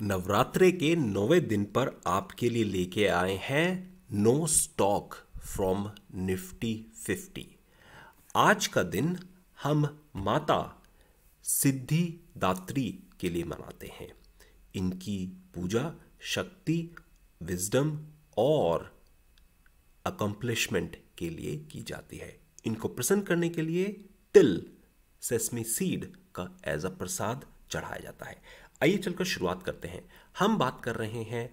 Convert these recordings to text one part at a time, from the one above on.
नवरात्रे के नौवे दिन पर आपके लिए लेके आए हैं no stock from Nifty fifty आज का दिन हम माता सिद्धि दात्री के लिए मनाते हैं इनकी पूजा शक्ति विजडम और अकम्प्लिशमेंट के लिए की जाती है इनको प्रसन्न करने के लिए तिल सेसमी सीड का एज अ प्रसाद चढ़ाया जाता है आइए चलकर शुरुआत करते हैं हम बात कर रहे हैं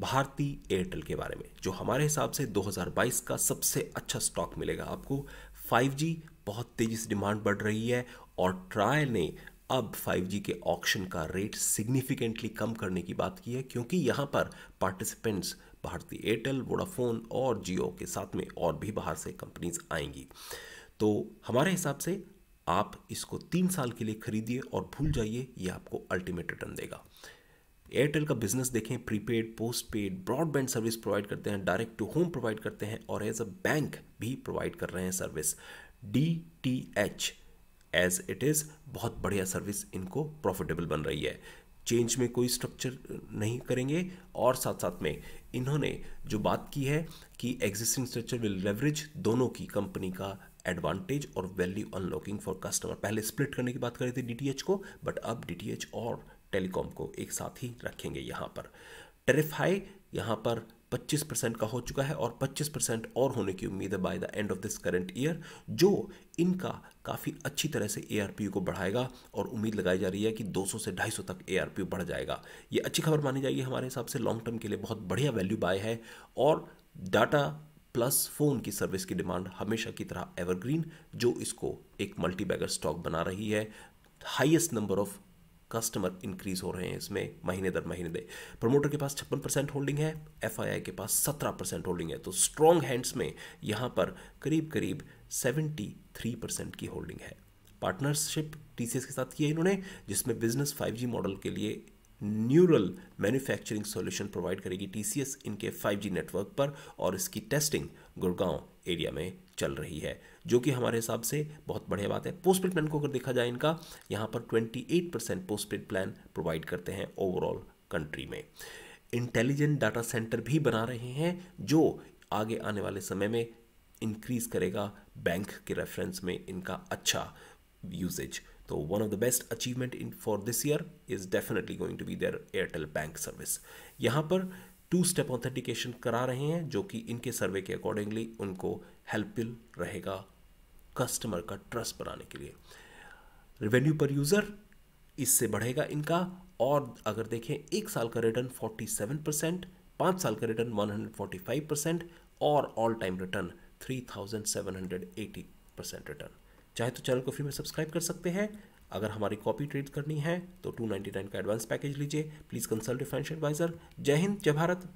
भारतीय एयरटेल के बारे में जो हमारे हिसाब से 2022 का सबसे अच्छा स्टॉक मिलेगा आपको 5G बहुत तेज़ी से डिमांड बढ़ रही है और ट्राय ने अब 5G के ऑक्शन का रेट सिग्निफिकेंटली कम करने की बात की है क्योंकि यहाँ पर पार्टिसिपेंट्स भारतीय एयरटेल वोडाफोन और जियो के साथ में और भी बाहर से कंपनीज आएंगी तो हमारे हिसाब से आप इसको तीन साल के लिए खरीदिए और भूल जाइए ये आपको अल्टीमेट रिटर्न देगा एयरटेल का बिजनेस देखें prepaid post paid broadband service provide करते हैं डायरेक्ट टू होम प्रोवाइड करते हैं और एज अ बैंक भी प्रोवाइड कर रहे हैं service D T H as it is बहुत बढ़िया सर्विस इनको प्रॉफिटेबल बन रही है चेंज में कोई स्ट्रक्चर नहीं करेंगे और साथ साथ में इन्होंने जो बात की है कि एग्जिस्टिंग स्ट्रक्चर विल लेवरेज दोनों की कंपनी का एडवांटेज और वैल्यू अनलॉकिंग फॉर कस्टमर पहले स्प्लिट करने की बात कर रहे थे डी को बट अब डी और टेलीकॉम को एक साथ ही रखेंगे यहाँ पर टेरिफ हाई यहाँ पर 25 परसेंट का हो चुका है और 25 परसेंट और होने की उम्मीद है by the end of this current year जो इनका काफ़ी अच्छी तरह से ए को बढ़ाएगा और उम्मीद लगाई जा रही है कि 200 से 250 तक ए बढ़ जाएगा ये अच्छी खबर मानी जाएगी हमारे हिसाब से लॉन्ग टर्म के लिए बहुत बढ़िया वैल्यू बाय है और डाटा प्लस फ़ोन की सर्विस की डिमांड हमेशा की तरह एवरग्रीन जो इसको एक मल्टी बैगर स्टॉक बना रही है highest number of customer increase हो रहे हैं इसमें महीने दर महीने दे प्रमोटर के पास छप्पन परसेंट होल्डिंग है एफ के पास सत्रह परसेंट होल्डिंग है तो स्ट्रॉन्ग हैंड्स में यहाँ पर करीब करीब सेवेंटी थ्री परसेंट की होल्डिंग है पार्टनरशिप टीसीएस के साथ किया इन्होंने जिसमें बिजनेस जी मॉडल के लिए न्यूरल मैन्युफैक्चरिंग सॉल्यूशन प्रोवाइड करेगी टीसीएस इनके 5G नेटवर्क पर और इसकी टेस्टिंग गुड़गांव एरिया में चल रही है जो कि हमारे हिसाब से बहुत बढ़िया बात है पोस्टपेड प्लान को अगर देखा जाए इनका यहाँ पर 28 परसेंट पोस्टपेड प्लान प्रोवाइड करते हैं ओवरऑल कंट्री में इंटेलिजेंट डाटा सेंटर भी बना रहे हैं जो आगे आने वाले समय में इंक्रीज करेगा बैंक के रेफरेंस में इनका अच्छा यूजेज तो one of the best achievement in for this year is definitely going to be there Airtel bank service यहाँ पर टू स्टेप ऑथेंटिकेशन करा रहे हैं जो कि इनके सर्वे के अकॉर्डिंगली उनको हेल्पफुल रहेगा कस्टमर का ट्रस्ट बनाने के लिए रेवेन्यू पर यूज़र इससे बढ़ेगा इनका और अगर देखें एक साल का रिटर्न 47 परसेंट पाँच साल का रिटर्न 145 परसेंट और all time return 3780 percent return चाहे तो चैनल को फ्री में सब्सक्राइब कर सकते हैं अगर हमारी कॉपी ट्रेड करनी है तो टू नाइन का एडवांस पैकेज लीजिए प्लीज़ कंसल्ट फाइनेंशियल एडवाइजर जय हिंद जय भारत